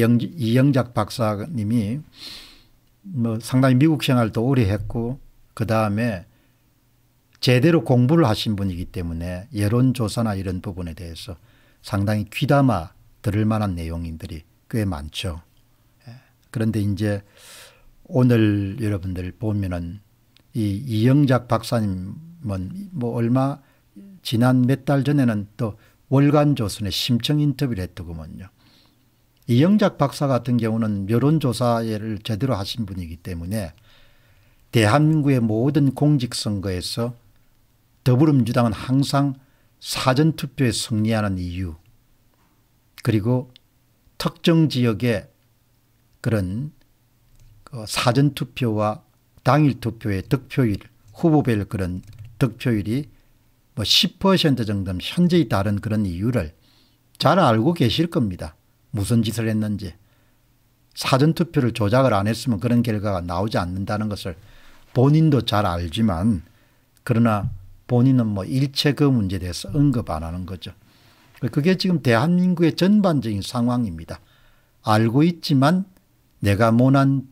영, 이영작 박사님이 뭐 상당히 미국 생활도 오래 했고 그 다음에 제대로 공부를 하신 분이기 때문에 여론조사나 이런 부분에 대해서 상당히 귀담아 들을 만한 내용인들이 꽤 많죠. 예. 그런데 이제 오늘 여러분들 보면은 이 이영작 박사님은 뭐 얼마 지난 몇 달 전에는 또 월간 조선의 심청 인터뷰를 했더구먼요. 이영작 박사 같은 경우는 여론조사를 제대로 하신 분이기 때문에 대한민국의 모든 공직선거에서 더불어민주당은 항상 사전투표에 승리하는 이유 그리고 특정 지역의 그런 그 사전투표와 당일투표의 득표율 후보별 그런 득표율이 뭐 10% 정도 현재의 다른 그런 이유를 잘 알고 계실 겁니다. 무슨 짓을 했는지 사전투표를 조작을 안 했으면 그런 결과가 나오지 않는다는 것을 본인도 잘 알지만 그러나 본인은 뭐 일체 그 문제에 대해서 언급 안 하는 거죠. 그게 지금 대한민국의 전반적인 상황입니다. 알고 있지만 내가 모난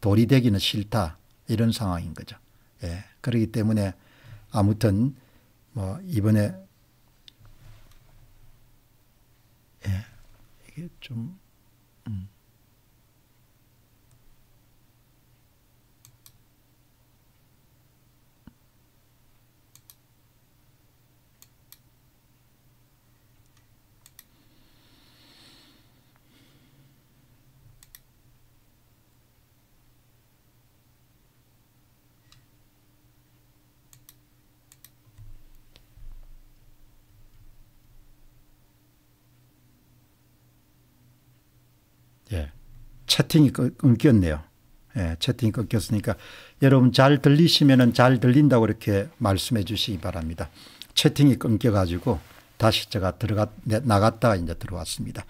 돌이 되기는 싫다 이런 상황인 거죠. 예. 그렇기 때문에 아무튼 뭐 이번에 되게 좀 채팅이 끊겼네요. 예, 채팅이 끊겼으니까 여러분 잘들리시면잘 들린다고 이렇게 말씀해 주시기 바랍니다. 채팅이 끊겨가지고 다시 제가 들어갔, 네, 나갔다가 이제 들어왔습니다.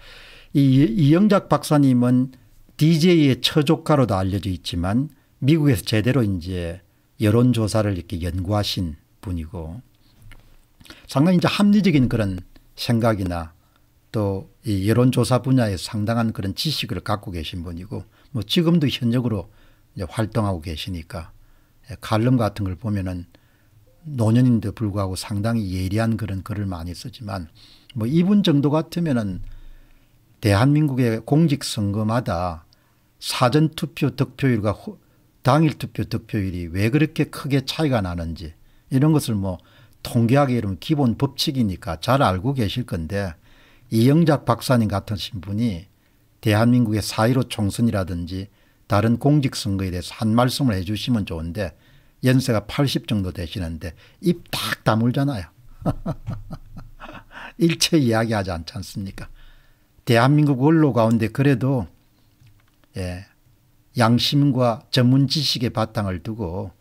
이, 이영작 박사님은 DJ의 처조가로도 알려져 있지만 미국에서 제대로 이제 여론조사를 이렇게 연구하신 분이고 상당히 이제 합리적인 그런 생각이나 또이 여론조사 분야에 상당한 그런 지식을 갖고 계신 분이고 뭐 지금도 현역으로 활동하고 계시니까 예, 칼럼 같은 걸 보면은 노년인데 불구하고 상당히 예리한 그런 글을 많이 쓰지만 뭐 이분 정도 같으면은 대한민국의 공직선거마다 사전투표 득표율과 당일 투표 득표율이 왜 그렇게 크게 차이가 나는지 이런 것을 뭐통계학에 이름 기본 법칙이니까 잘 알고 계실 건데 이영작 박사님 같은신 분이 대한민국의 4.15 총선이라든지 다른 공직선거에 대해서 한 말씀을 해 주시면 좋은데 연세가 80 정도 되시는데 입 딱 다물잖아요. 일체 이야기하지 않지 않습니까? 대한민국 원로 가운데 그래도 예, 양심과 전문 지식의 바탕을 두고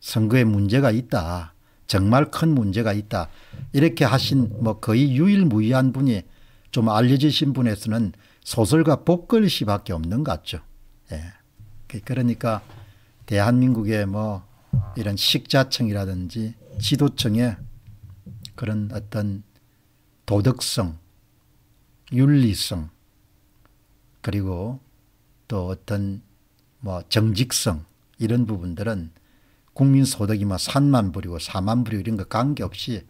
선거에 문제가 있다. 정말 큰 문제가 있다. 이렇게 하신 뭐 거의 유일무이한 분이 좀 알려지신 분에서는 소설가 복글씨밖에 없는 것 같죠. 예. 그, 그러니까 대한민국의 뭐 이런 식자층이라든지 지도층의 그런 어떤 도덕성, 윤리성, 그리고 또 어떤 뭐 정직성 이런 부분들은 국민소득이 뭐 3만 불이고 4만 불이고 이런 거 관계없이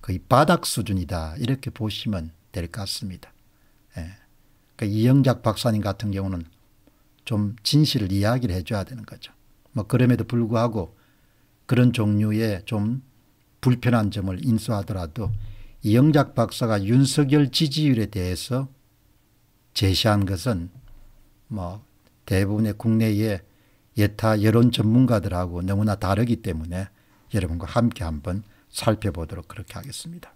거의 바닥 수준이다 이렇게 보시면 될것 같습니다. 예. 그 이영작 박사님 같은 경우는 좀 진실을 이야기를 해줘야 되는 거죠. 뭐 그럼에도 불구하고 그런 종류의 좀 불편한 점을 인수하더라도 이영작 박사가 윤석열 지지율에 대해서 제시한 것은 뭐 대부분의 국내의 예타 여론 전문가들하고 너무나 다르기 때문에 여러분과 함께 한번 살펴보도록 그렇게 하겠습니다.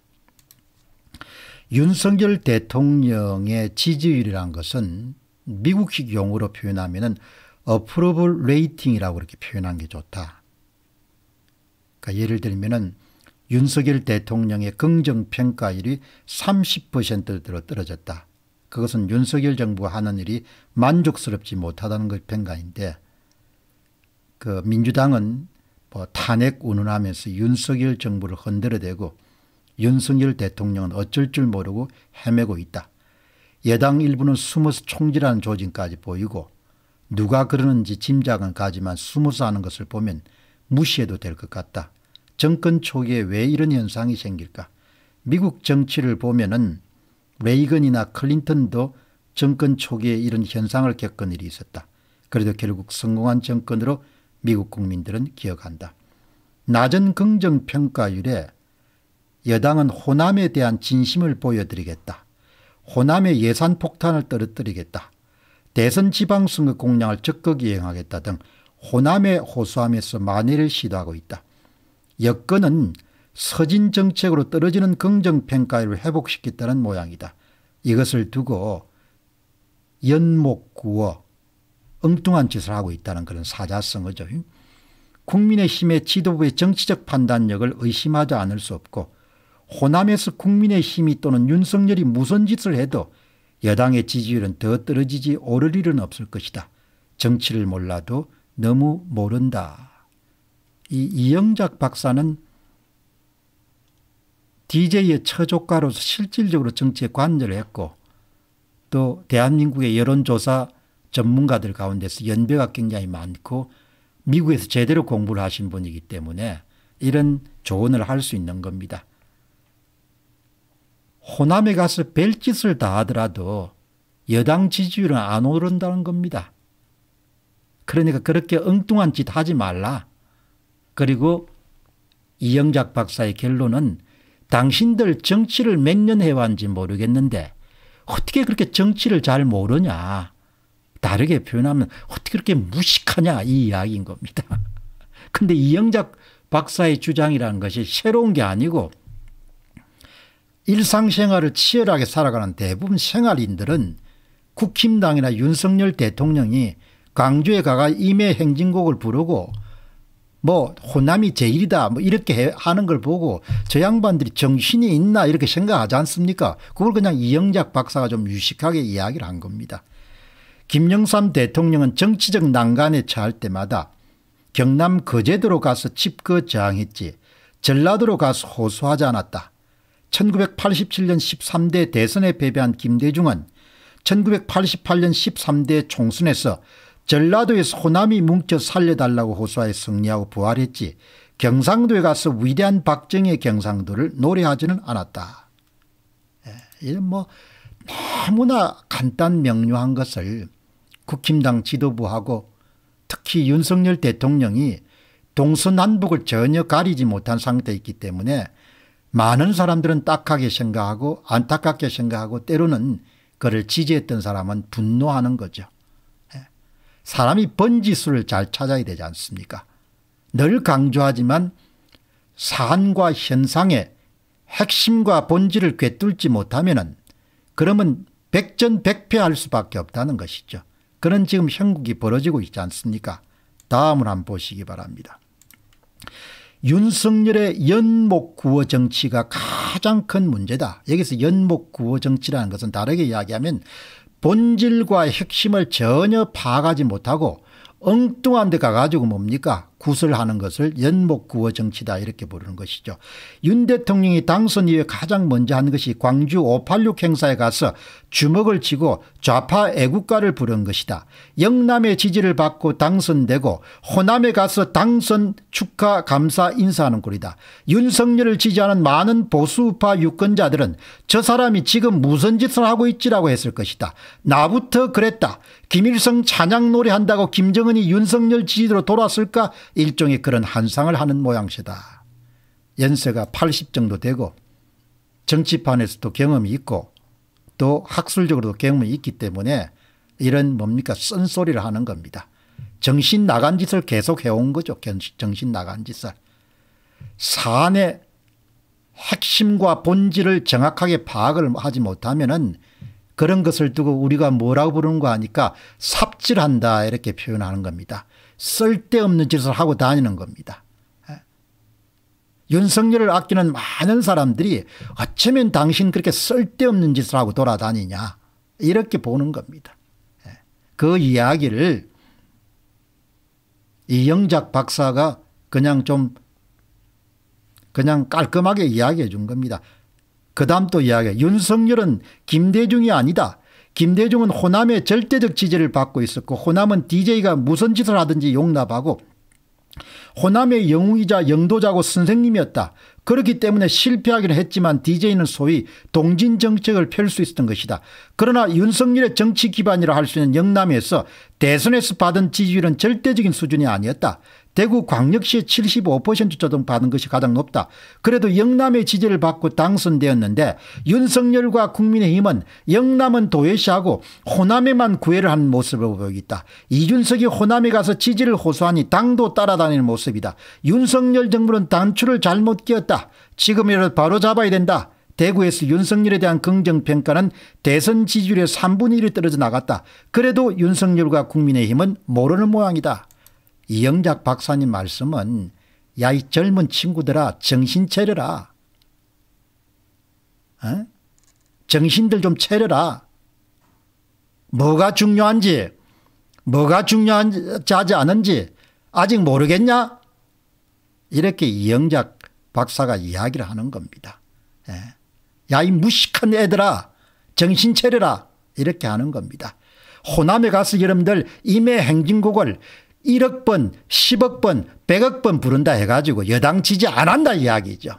윤석열 대통령의 지지율이란 것은 미국식 용어로 표현하면은 어프로블 레이팅이라고 이렇게 표현한 게 좋다. 그러니까 예를 들면은 윤석열 대통령의 긍정평가율이 30%로 떨어졌다. 그것은 윤석열 정부가 하는 일이 만족스럽지 못하다는 것 평가인데 그 민주당은 뭐 탄핵 운운하면서 윤석열 정부를 흔들어대고 윤석열 대통령은 어쩔 줄 모르고 헤매고 있다. 여당 일부는 숨어서 총질하는 조짐까지 보이고 누가 그러는지 짐작은 가지만 숨어서 하는 것을 보면 무시해도 될 것 같다. 정권 초기에 왜 이런 현상이 생길까? 미국 정치를 보면은 레이건이나 클린턴도 정권 초기에 이런 현상을 겪은 일이 있었다. 그래도 결국 성공한 정권으로 미국 국민들은 기억한다. 낮은 긍정평가율에 여당은 호남에 대한 진심을 보여드리겠다. 호남의 예산 폭탄을 떨어뜨리겠다. 대선 지방선거 공약을 적극 이행하겠다 등 호남의 호소함에서 만회를 시도하고 있다. 여건은 서진 정책으로 떨어지는 긍정평가를 회복시켰다는 모양이다. 이것을 두고 연목구어 엉뚱한 짓을 하고 있다는 그런 사자성어죠. 국민의힘의 지도부의 정치적 판단력을 의심하지 않을 수 없고 호남에서 국민의힘이 또는 윤석열이 무슨 짓을 해도 여당의 지지율은 더 떨어지지 오를 일은 없을 것이다. 정치를 몰라도 너무 모른다. 이 이영작 박사는 DJ의 처조가로서 실질적으로 정치에 관여를 했고 또 대한민국의 여론조사 전문가들 가운데서 연배가 굉장히 많고 미국에서 제대로 공부를 하신 분이기 때문에 이런 조언을 할 수 있는 겁니다. 호남에 가서 별짓을 다 하더라도 여당 지지율은 안 오른다는 겁니다. 그러니까 그렇게 엉뚱한 짓 하지 말라. 그리고 이영작 박사의 결론은 당신들 정치를 몇 년 해왔는지 모르겠는데 어떻게 그렇게 정치를 잘 모르냐. 다르게 표현하면 어떻게 그렇게 무식하냐 이 이야기인 겁니다. 근데 이영작 박사의 주장이라는 것이 새로운 게 아니고 일상생활을 치열하게 살아가는 대부분 생활인들은 국힘당이나 윤석열 대통령이 광주에 가가 임해 행진곡을 부르고 뭐 호남이 제일이다 뭐 이렇게 하는 걸 보고 저 양반들이 정신이 있나 이렇게 생각하지 않습니까 그걸 그냥 이영작 박사가 좀 유식하게 이야기를 한 겁니다. 김영삼 대통령은 정치적 난간에 처할 때마다 경남 거제도로 가서 집거 그 저항했지 전라도로 가서 호소하지 않았다. 1987년 13대 대선에 패배한 김대중은 1988년 13대 총선에서 전라도에서 호남이 뭉쳐 살려달라고 호소하여 승리하고 부활했지 경상도에 가서 위대한 박정희의 경상도를 노래하지는 않았다. 예, 이런 뭐 너무나 간단 명료한 것을 국힘당 지도부하고 특히 윤석열 대통령이 동서남북을 전혀 가리지 못한 상태에 있기 때문에 많은 사람들은 딱하게 생각하고 안타깝게 생각하고 때로는 그를 지지했던 사람은 분노하는 거죠. 예. 사람이 번지수를 잘 찾아야 되지 않습니까? 늘 강조하지만 사안과 현상의 핵심과 본질을 꿰뚫지 못하면 그러면 백전백패할 수밖에 없다는 것이죠. 그런 지금 형국이 벌어지고 있지 않습니까? 다음을 한번 보시기 바랍니다. 윤석열의 연목구호 정치가 가장 큰 문제다. 여기서 연목구호 정치라는 것은 다르게 이야기하면 본질과 핵심을 전혀 파악하지 못하고 엉뚱한 데 가가지고 뭡니까 구슬하는 것을 연목구어 정치다 이렇게 부르는 것이죠. 윤 대통령이 당선 이후에 가장 먼저 한 것이 광주 586 행사에 가서 주먹을 치고 좌파 애국가를 부른 것이다. 영남의 지지를 받고 당선되고 호남에 가서 당선 축하 감사 인사하는 꼴이다. 윤석열을 지지하는 많은 보수파 유권자들은 저 사람이 지금 무슨 짓을 하고 있지라고 했을 것이다. 나부터 그랬다. 김일성 찬양 노래한다고 김정은 완전히 윤석열 지지대로 돌았을까 일종의 그런 환상을 하는 모양새다. 연세가 80 정도 되고 정치판에서도 경험이 있고 또 학술적으로도 경험이 있기 때문에 이런 뭡니까 쓴소리를 하는 겁니다. 정신 나간 짓을 계속 해온 거죠. 정신 나간 짓을. 사안의 핵심과 본질을 정확하게 파악을 하지 못하면 은 그런 것을 두고 우리가 뭐라고 부르는 거 아니까 삽질한다 이렇게 표현하는 겁니다. 쓸데없는 짓을 하고 다니는 겁니다. 예. 윤석열을 아끼는 많은 사람들이 어쩌면 당신 그렇게 쓸데없는 짓을 하고 돌아다니냐 이렇게 보는 겁니다. 예. 그 이야기를 이영작 박사가 그냥 좀 그냥 깔끔하게 이야기해 준 겁니다. 그 다음 또 이야기 윤석열은 김대중이 아니다. 김대중은 호남의 절대적 지지를 받고 있었고 호남은 DJ가 무슨 짓을 하든지 용납하고 호남의 영웅이자 영도자고 선생님이었다. 그렇기 때문에 실패하기는 했지만 DJ는 소위 동진 정책을 펼 수 있었던 것이다. 그러나 윤석열의 정치 기반이라 할 수 있는 영남에서 대선에서 받은 지지율은 절대적인 수준이 아니었다. 대구 광역시 75% 조정 받은 것이 가장 높다. 그래도 영남의 지지를 받고 당선되었는데 윤석열과 국민의힘은 영남은 도외시하고 호남에만 구애를 한 모습을 보이고 있다. 이준석이 호남에 가서 지지를 호소하니 당도 따라다니는 모습이다. 윤석열 정부는 단추를 잘못 끼었다. 지금이라도 바로 잡아야 된다. 대구에서 윤석열에 대한 긍정평가는 대선 지지율의 3분의 1이 떨어져 나갔다. 그래도 윤석열과 국민의힘은 모르는 모양이다. 이영작 박사님 말씀은 야 이 젊은 친구들아 정신 차려라. 어? 정신들 좀 차려라. 뭐가 중요한지 뭐가 중요한지 하지 않은지 아직 모르겠냐? 이렇게 이영작 박사가 이야기를 하는 겁니다. 예. 야이 무식한 애들아 정신 차려라 이렇게 하는 겁니다. 호남에 가서 여러분들 임해 행진곡을 1억 번, 10억 번, 100억 번 부른다 해가지고 여당 지지 안 한다 이야기죠.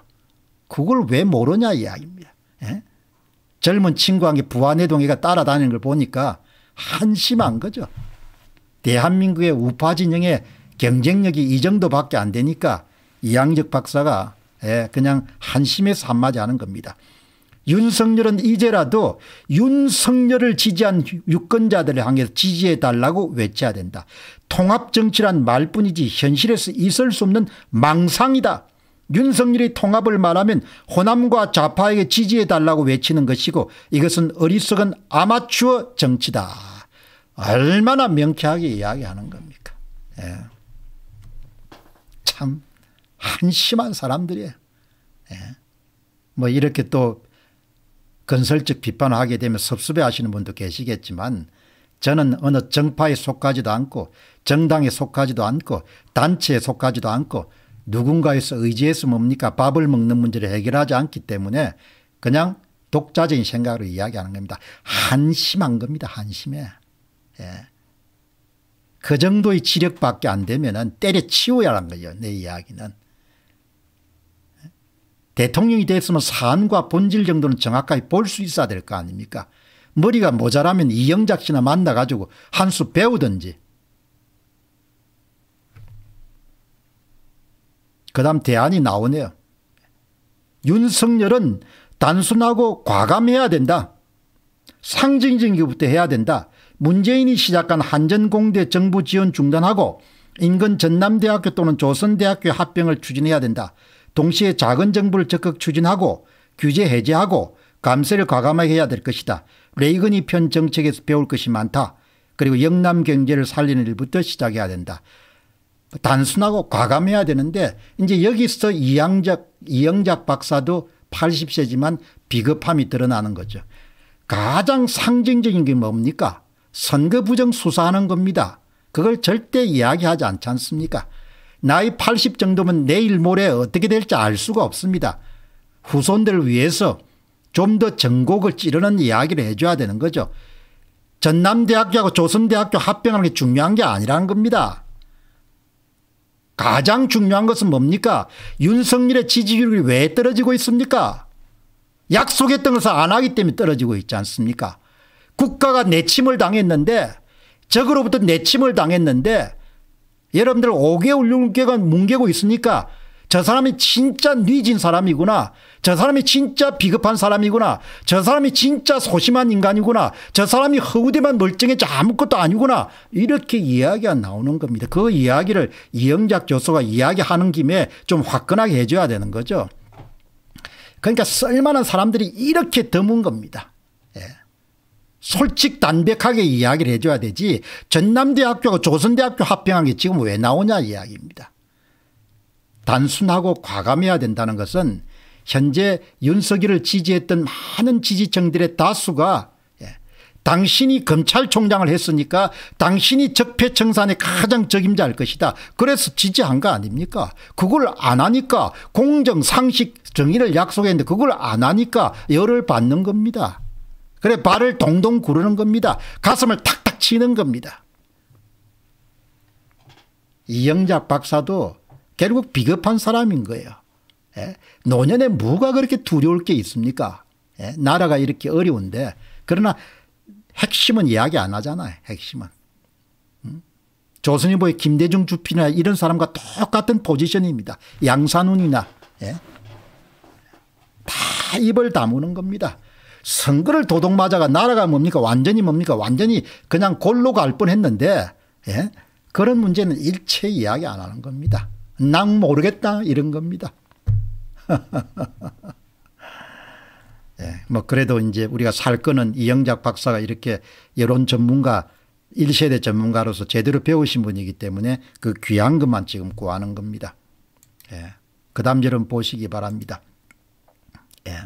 그걸 왜 모르냐 이야기입니다. 예? 젊은 친구한테 부안해동이가 따라다니는 걸 보니까 한심한 거죠. 대한민국의 우파 진영의 경쟁력이 이 정도밖에 안 되니까 이양적 박사가 예, 그냥 한심해서 한마디 하는 겁니다. 윤석열은 이제라도 윤석열을 지지한 유권자들을 향해서 지지해 달라고 외쳐야 된다. 통합정치란 말뿐이지 현실에서 있을 수 없는 망상이다. 윤석열이 통합을 말하면 호남과 좌파에게 지지해 달라고 외치는 것이고 이것은 어리석은 아마추어 정치다. 얼마나 명쾌하게 이야기하는 겁니까. 예. 참 한심한 사람들이에요. 예. 뭐 이렇게 또 건설적 비판을 하게 되면 섭섭해 하시는 분도 계시겠지만 저는 어느 정파에 속하지도 않고 정당에 속하지도 않고 단체에 속하지도 않고 누군가에서 의지해서 뭡니까 밥을 먹는 문제를 해결하지 않기 때문에 그냥 독자적인 생각으로 이야기하는 겁니다. 한심한 겁니다. 한심해. 예. 그 정도의 지력밖에 안 되면 때려치워야 하는 거예요. 내 이야기는. 대통령이 됐으면 사안과 본질 정도는 정확하게 볼 수 있어야 될 거 아닙니까 머리가 모자라면 이영작 씨나 만나 가지고 한 수 배우든지 그 다음 대안이 나오네요. 윤석열은 단순하고 과감해야 된다. 상징적인 것부터 해야 된다. 문재인이 시작한 한전공대 정부 지원 중단하고 인근 전남대학교 또는 조선대학교 합병을 추진해야 된다. 동시에 작은 정부를 적극 추진하고 규제 해제하고 감세를 과감하게 해야 될 것이다. 레이건이 편 정책에서 배울 것이 많다. 그리고 영남 경제를 살리는 일부터 시작해야 된다. 단순하고 과감해야 되는데 이제 여기서 이양작 이영작 박사도 80세지만 비겁함이 드러나는 거죠. 가장 상징적인 게 뭡니까? 선거 부정 수사하는 겁니다. 그걸 절대 이야기하지 않지 않습니까? 나이 80 정도면 내일 모레 어떻게 될지 알 수가 없습니다. 후손들 위해서 좀 더 전곡을 찌르는 이야기를 해줘야 되는 거죠. 전남대학교하고 조선대학교 합병하는 게 중요한 게 아니라는 겁니다. 가장 중요한 것은 뭡니까? 윤석열의 지지율이 왜 떨어지고 있습니까? 약속했던 것을 안 하기 때문에 떨어지고 있지 않습니까? 국가가 내침을 당했는데 적으로부터 내침을 당했는데 여러분들 5개월 6개월 뭉개고 있으니까 저 사람이 진짜 뉘진 사람이구나. 저 사람이 진짜 비겁한 사람이구나. 저 사람이 진짜 소심한 인간이구나. 저 사람이 허우대만 멀쩡해져 아무것도 아니구나. 이렇게 이야기가 나오는 겁니다. 그 이야기를 이영작 교수가 이야기하는 김에 좀 화끈하게 해줘야 되는 거죠. 그러니까 쓸만한 사람들이 이렇게 드문 겁니다. 예. 솔직 담백하게 이야기를 해줘야 되지 전남대학교가 조선대학교 합병한 게 지금 왜 나오냐 이야기입니다. 단순하고 과감해야 된다는 것은 현재 윤석열을 지지했던 많은 지지층들의 다수가 예, 당신이 검찰총장을 했으니까 당신이 적폐청산의 가장 적임자일 것이다. 그래서 지지한 거 아닙니까? 그걸 안 하니까 공정, 상식, 정의를 약속했는데 그걸 안 하니까 열을 받는 겁니다. 그래 발을 동동 구르는 겁니다. 가슴을 탁탁 치는 겁니다. 이영작 박사도 결국 비겁한 사람인 거예요. 예? 노년에 뭐가 그렇게 두려울 게 있습니까? 예? 나라가 이렇게 어려운데 그러나 핵심은 이야기 안 하잖아요. 핵심은. 음? 조선일보의 김대중 주피나 이런 사람과 똑같은 포지션입니다. 양산훈이나 예? 다 입을 다무는 겁니다. 선거를 도둑맞아가 나라가 뭡니까 완전히 뭡니까 완전히 그냥 골로 갈 뻔했는데 예? 그런 문제는 일체 이야기 안 하는 겁니다. 난 모르겠다 이런 겁니다. 예, 뭐 그래도 이제 우리가 살 거는 이영작 박사가 이렇게 여론 전문가 1세대 전문가로서 제대로 배우신 분이기 때문에 그 귀한 것만 지금 구하는 겁니다. 예. 그 다음 여름 보시기 바랍니다. 예.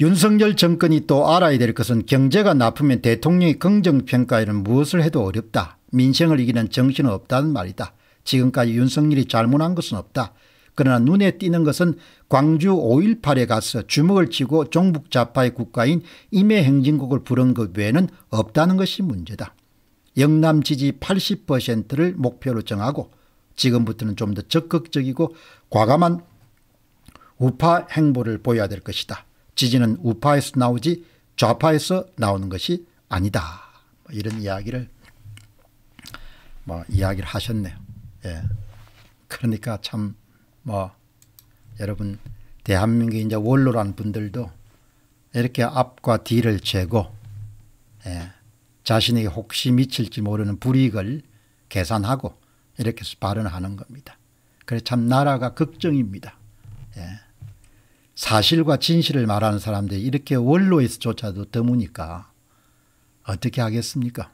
윤석열 정권이 또 알아야 될 것은 경제가 나쁘면 대통령의 긍정평가에는 무엇을 해도 어렵다. 민생을 이기는 정신은 없다는 말이다. 지금까지 윤석열이 잘못한 것은 없다. 그러나 눈에 띄는 것은 광주 5.18에 가서 주먹을 치고 종북 자파의 국가인 임해행진국을 부른 것 외에는 없다는 것이 문제다. 영남 지지 80%를 목표로 정하고 지금부터는 좀 더 적극적이고 과감한 우파 행보를 보여야 될 것이다. 지지는 우파에서 나오지 좌파에서 나오는 것이 아니다. 뭐 이런 이야기를 뭐 이야기를 하셨네요. 예. 그러니까 참 뭐 여러분 대한민국 이제 원로란 분들도 이렇게 앞과 뒤를 재고 예. 자신에게 혹시 미칠지 모르는 불이익을 계산하고 이렇게 해서 발언하는 겁니다. 그래서 참 나라가 걱정입니다. 예. 사실과 진실을 말하는 사람들이 이렇게 원로에서조차도 드무니까 어떻게 하겠습니까?